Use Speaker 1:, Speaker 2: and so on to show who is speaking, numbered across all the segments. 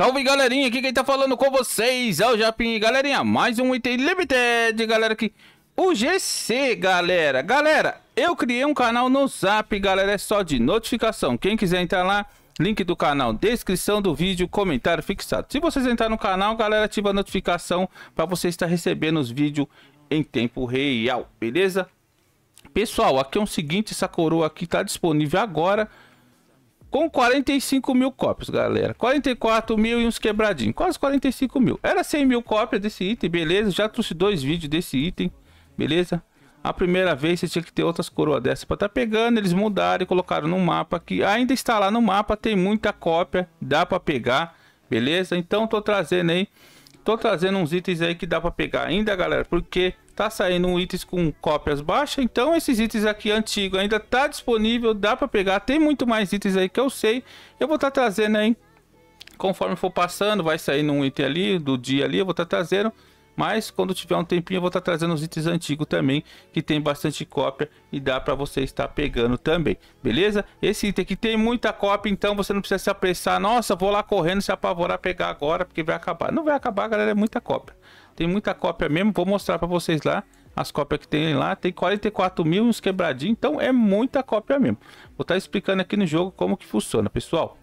Speaker 1: Salve galerinha, aqui quem tá falando com vocês é o Japim. Galerinha, mais um item limited, galera, aqui. O GC, galera. Galera, eu criei um canal no Zap, galera, é só de notificação. Quem quiser entrar lá, link do canal, descrição do vídeo, comentário fixado. Se vocês entrar no canal, galera, ativa a notificação para você estar recebendo os vídeos em tempo real, beleza? Pessoal, aqui é o seguinte, essa coroa aqui tá disponível agora com 45 mil cópias, galera. 44 mil e uns quebradinhos, quase 45 mil. Era 100 mil cópias desse item, beleza? Já trouxe dois vídeos desse item, beleza? A primeira vez você tinha que ter outras coroas dessa para estar tá pegando, eles mudaram e colocaram no mapa que ainda está lá no mapa, tem muita cópia, dá para pegar, beleza? Então tô trazendo aí, tô trazendo uns itens aí que dá para pegar ainda, galera, porque tá saindo itens com cópias baixas, então esses itens aqui antigos ainda tá disponível, dá para pegar, tem muito mais itens aí que eu sei, eu vou estar tá trazendo aí, conforme for passando, vai sair num item ali, do dia ali, eu vou estar tá trazendo, mas quando tiver um tempinho eu vou estar tá trazendo os itens antigos também, que tem bastante cópia e dá para você estar pegando também, beleza? Esse item aqui tem muita cópia, então você não precisa se apressar, nossa, vou lá correndo se apavorar pegar agora, porque vai acabar, não vai acabar galera, é muita cópia. Tem muita cópia mesmo, vou mostrar para vocês lá as cópias que tem lá. Tem 44 mil uns quebradinhos, então é muita cópia mesmo. Vou estar tá explicando aqui no jogo como que funciona, pessoal.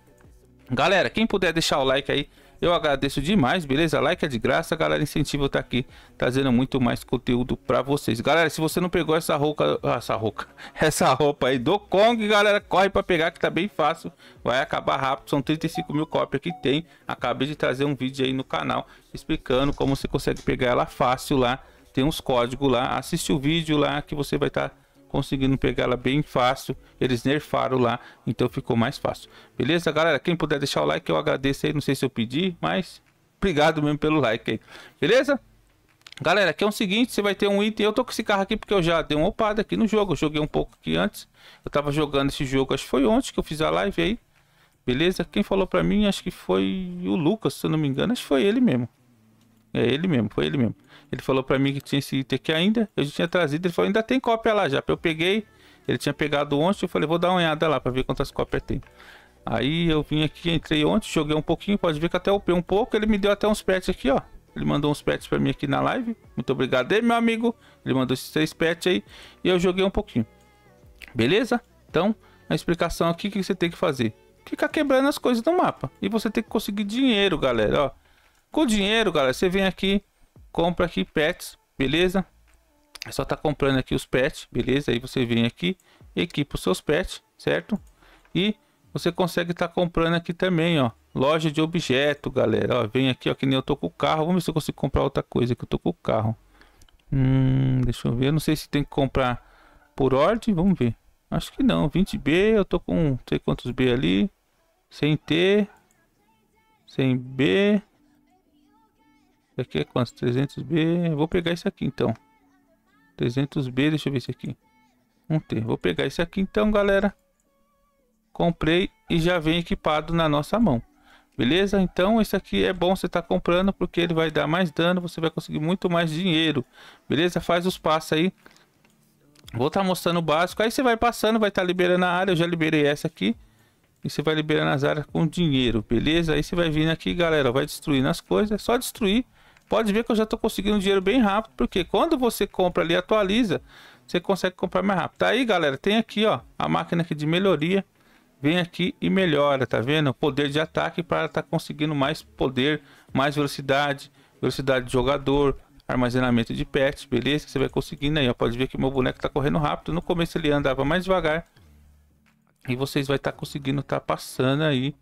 Speaker 1: Galera, quem puder deixar o like aí eu agradeço demais, beleza? Like é de graça, galera. Incentivo tá aqui trazendo muito mais conteúdo pra vocês. Galera, se você não pegou essa roupa, essa roupa, essa roupa aí do Kong, galera, corre pra pegar que tá bem fácil. Vai acabar rápido, são 35 mil cópias que tem. Acabei de trazer um vídeo aí no canal explicando como você consegue pegar ela fácil lá. Tem uns códigos lá, assiste o vídeo lá que você vai estar... Tá conseguindo pegar ela bem fácil. Eles nerfaram lá, então ficou mais fácil. Beleza, galera? Quem puder deixar o like, eu agradeço aí. Não sei se eu pedi, mas obrigado mesmo pelo like aí. Beleza? Galera, aqui é o seguinte, você vai ter um item, eu tô com esse carro aqui porque eu já dei uma opada aqui no jogo, eu joguei um pouco aqui antes, eu tava jogando esse jogo, acho que foi ontem que eu fiz a live aí, beleza? Quem falou pra mim, acho que foi o Lucas, se eu não me engano, acho que foi ele mesmo, é ele mesmo, foi ele mesmo. Ele falou para mim que tinha esse item aqui ainda. Eu já tinha trazido. Ele falou: ainda tem cópia lá já. Eu peguei. Ele tinha pegado ontem. Eu falei: vou dar uma olhada lá para ver quantas cópias tem. Aí eu vim aqui, entrei ontem, joguei um pouquinho. Pode ver que até upei um pouco. Ele me deu até uns pets aqui, ó. Ele mandou uns pets para mim aqui na live. Muito obrigado aí, meu amigo. Ele mandou esses três pets aí. E eu joguei um pouquinho. Beleza? Então, a explicação aqui: o que você tem que fazer? Ficar quebrando as coisas do mapa. E você tem que conseguir dinheiro, galera, ó. Com dinheiro, galera, você vem aqui, compra aqui pets, beleza? É só tá comprando aqui os pets, beleza? Aí você vem aqui, equipa os seus pets, certo? E você consegue estar tá comprando aqui também, ó. Loja de objeto, galera. Ó, vem aqui, ó, que nem eu tô com o carro. Vamos ver se eu consigo comprar outra coisa que eu tô com o carro. Hum, deixa eu ver. Eu não sei se tem que comprar por ordem. Vamos ver. Acho que não. 20B, eu tô com não sei quantos B ali. Sem T. Sem B. Esse aqui é quanto? 300B. Vou pegar esse aqui então. 300B, deixa eu ver esse aqui. Um T. Vou pegar esse aqui então, galera. Comprei e já vem equipado na nossa mão. Beleza? Então, esse aqui é bom você estar tá comprando porque ele vai dar mais dano, você vai conseguir muito mais dinheiro. Beleza? Faz os passos aí. Vou estar tá mostrando o básico. Aí você vai passando, vai estar tá liberando a área. Eu já liberei essa aqui. E você vai liberando as áreas com dinheiro, beleza? Aí você vai vindo aqui, galera, vai destruindo as coisas. É só destruir pode ver que eu já estou conseguindo dinheiro bem rápido, porque quando você compra ali atualiza, você consegue comprar mais rápido. Tá aí, galera, tem aqui, ó, a máquina aqui de melhoria. Vem aqui e melhora, tá vendo? O poder de ataque para estar tá conseguindo mais poder, mais velocidade, velocidade de jogador, armazenamento de pets, beleza? Você vai conseguindo aí, ó. Pode ver que meu boneco tá correndo rápido. No começo ele andava mais devagar. E vocês vai estar tá conseguindo tá passando aí,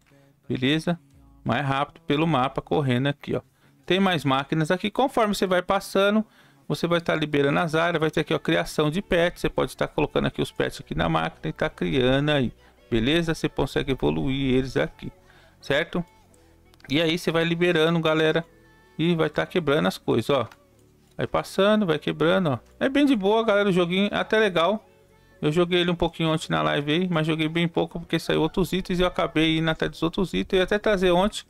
Speaker 1: beleza? Mais rápido pelo mapa correndo aqui, ó tem mais máquinas aqui. Conforme você vai passando, você vai estar tá liberando as áreas. Vai ter aqui, a criação de pets. Você pode estar tá colocando aqui os pets aqui na máquina e está criando aí. Beleza? Você consegue evoluir eles aqui, certo? E aí você vai liberando, galera, e vai estar tá quebrando as coisas, ó. Vai passando, vai quebrando, ó. É bem de boa, galera, o joguinho é até legal. Eu joguei ele um pouquinho ontem na live aí, mas joguei bem pouco porque saiu outros itens e eu acabei indo até dos outros itens. e até trazer ontem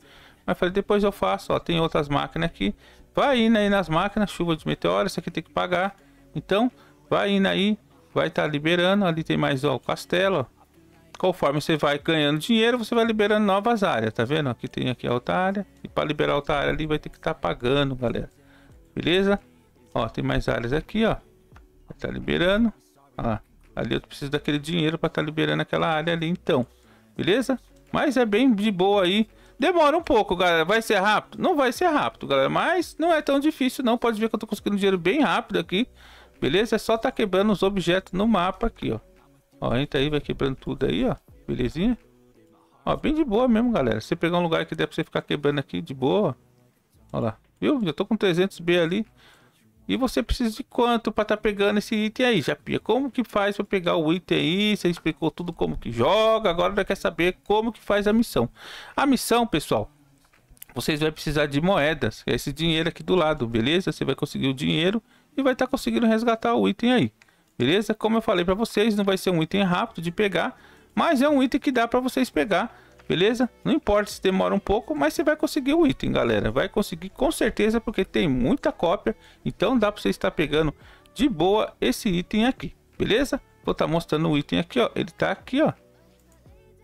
Speaker 1: mas falei, depois eu faço, ó, tem outras máquinas aqui. Vai indo aí nas máquinas, chuva de meteoros, isso aqui tem que pagar. Então, vai indo aí, vai estar tá liberando, ali tem mais ó, o castelo, ó. Conforme você vai ganhando dinheiro, você vai liberando novas áreas, tá vendo? Aqui tem aqui a outra área, e para liberar outra área ali vai ter que estar tá pagando, galera. Beleza? Ó, tem mais áreas aqui, ó. Tá liberando. Ó, ali eu preciso daquele dinheiro para estar tá liberando aquela área ali, então. Beleza? Mas é bem de boa aí. Demora um pouco, galera. Vai ser rápido? Não vai ser rápido, galera. Mas não é tão difícil, não. Pode ver que eu tô conseguindo dinheiro bem rápido aqui. Beleza? É só tá quebrando os objetos no mapa aqui, ó. Ó, entra aí, vai quebrando tudo aí, ó. Belezinha? Ó, bem de boa mesmo, galera. Se você pegar um lugar que der pra você ficar quebrando aqui de boa, ó. Ó lá. Viu? Já tô com 300B ali. E você precisa de quanto para estar tá pegando esse item aí, Japinha? Como que faz para pegar o item aí? Você explicou tudo como que joga, agora quer saber como que faz a missão. A missão, pessoal, vocês vão precisar de moedas, É esse dinheiro aqui do lado, beleza? Você vai conseguir o dinheiro e vai estar tá conseguindo resgatar o item aí, beleza? Como eu falei para vocês, não vai ser um item rápido de pegar, mas é um item que dá para vocês pegar beleza? Não importa se demora um pouco, mas você vai conseguir o item, galera. Vai conseguir com certeza, porque tem muita cópia. Então dá para você estar pegando de boa esse item aqui, beleza? Vou estar tá mostrando o item aqui, ó. Ele tá aqui, ó.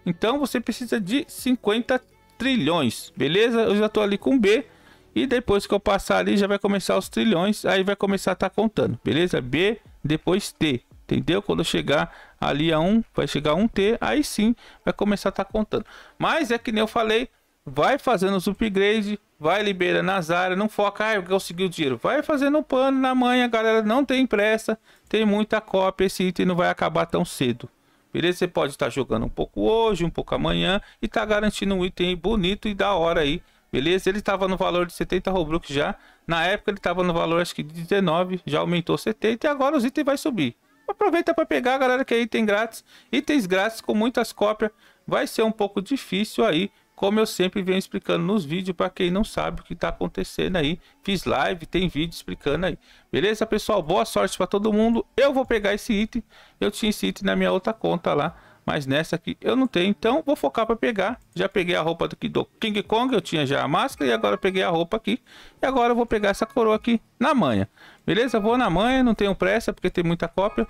Speaker 1: Então você precisa de 50 trilhões, beleza? Eu já tô ali com B. E depois que eu passar ali, já vai começar os trilhões. Aí vai começar a estar tá contando, beleza? B, depois T entendeu? Quando chegar ali a 1, vai chegar a 1T, aí sim vai começar a estar tá contando. Mas é que nem eu falei, vai fazendo os upgrades, vai liberando as áreas, não foca, ah, eu consegui o dinheiro. Vai fazendo o pano na manhã, galera, não tem pressa, tem muita cópia, esse item não vai acabar tão cedo. Beleza? Você pode estar tá jogando um pouco hoje, um pouco amanhã e tá garantindo um item bonito e da hora aí. Beleza? Ele estava no valor de 70 Robux já. Na época ele estava no valor acho que de 19, já aumentou 70 e agora os itens vai subir aproveita para pegar, galera, que aí tem grátis. Itens grátis com muitas cópias. Vai ser um pouco difícil aí, como eu sempre venho explicando nos vídeos, para quem não sabe o que está acontecendo aí. Fiz live, tem vídeo explicando aí. Beleza, pessoal? Boa sorte para todo mundo. Eu vou pegar esse item. Eu tinha esse item na minha outra conta lá. Mas nessa aqui eu não tenho, então vou focar para pegar. Já peguei a roupa aqui do King Kong, eu tinha já a máscara e agora peguei a roupa aqui. E agora eu vou pegar essa coroa aqui na manha. Beleza? Vou na manha, não tenho pressa porque tem muita cópia.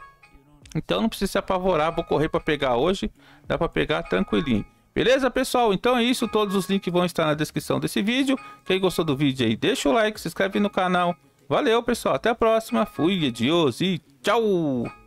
Speaker 1: Então não precisa se apavorar, vou correr para pegar hoje, dá para pegar tranquilinho. Beleza, pessoal? Então é isso, todos os links vão estar na descrição desse vídeo. Quem gostou do vídeo aí, deixa o like, se inscreve no canal. Valeu, pessoal, até a próxima. Fui, adiós e tchau!